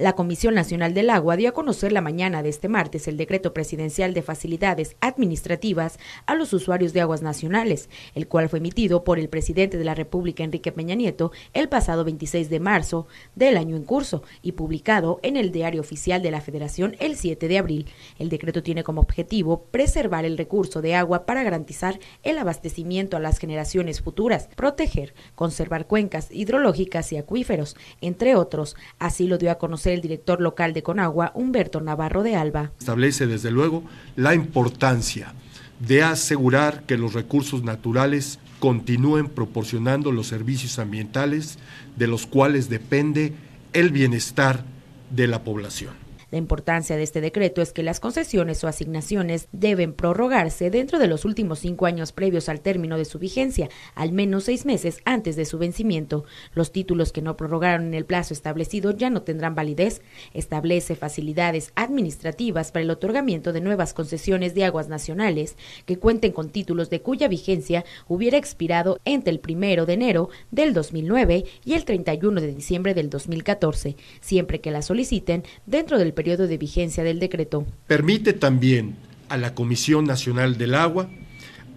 La Comisión Nacional del Agua dio a conocer la mañana de este martes el decreto presidencial de facilidades administrativas a los usuarios de aguas nacionales, el cual fue emitido por el presidente de la República, Enrique Peña Nieto, el pasado 26 de marzo del año en curso y publicado en el Diario Oficial de la Federación el 7 de abril. El decreto tiene como objetivo preservar el recurso de agua para garantizar el abastecimiento a las generaciones futuras, proteger, conservar cuencas hidrológicas y acuíferos, entre otros. Así lo dio a conocer el director local de Conagua, Humberto Navarro de Alba. Establece desde luego la importancia de asegurar que los recursos naturales continúen proporcionando los servicios ambientales de los cuales depende el bienestar de la población. La importancia de este decreto es que las concesiones o asignaciones deben prorrogarse dentro de los últimos cinco años previos al término de su vigencia, al menos seis meses antes de su vencimiento. Los títulos que no prorrogaron en el plazo establecido ya no tendrán validez. Establece facilidades administrativas para el otorgamiento de nuevas concesiones de aguas nacionales que cuenten con títulos de cuya vigencia hubiera expirado entre el primero de enero del 2009 y el 31 de diciembre del 2014, siempre que la soliciten dentro del periodo de vigencia del decreto. Permite también a la Comisión Nacional del Agua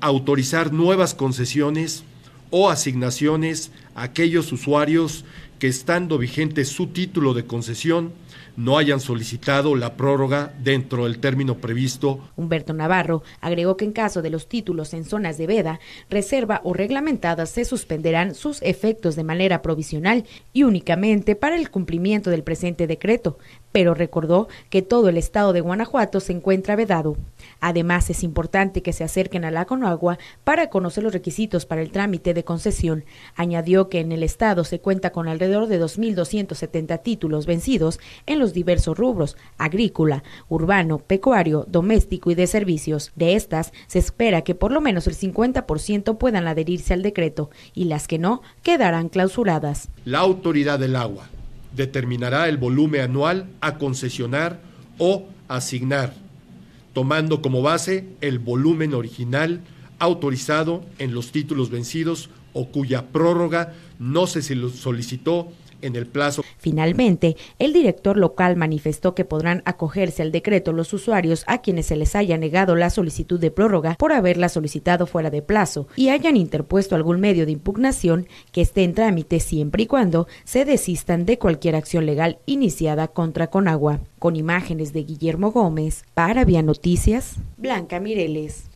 autorizar nuevas concesiones o asignaciones aquellos usuarios que estando vigente su título de concesión no hayan solicitado la prórroga dentro del término previsto. Humberto Navarro agregó que en caso de los títulos en zonas de veda, reserva o reglamentada se suspenderán sus efectos de manera provisional y únicamente para el cumplimiento del presente decreto, pero recordó que todo el estado de Guanajuato se encuentra vedado. Además, es importante que se acerquen a la Conagua para conocer los requisitos para el trámite de concesión. Añadió que en el Estado se cuenta con alrededor de 2.270 títulos vencidos en los diversos rubros, agrícola, urbano, pecuario, doméstico y de servicios. De estas, se espera que por lo menos el 50% puedan adherirse al decreto y las que no quedarán clausuradas. La autoridad del agua determinará el volumen anual a concesionar o asignar, tomando como base el volumen original autorizado en los títulos vencidos o cuya prórroga no se solicitó en el plazo. Finalmente, el director local manifestó que podrán acogerse al decreto los usuarios a quienes se les haya negado la solicitud de prórroga por haberla solicitado fuera de plazo y hayan interpuesto algún medio de impugnación que esté en trámite siempre y cuando se desistan de cualquier acción legal iniciada contra Conagua. Con imágenes de Guillermo Gómez, para Vía Noticias, Blanca Mireles.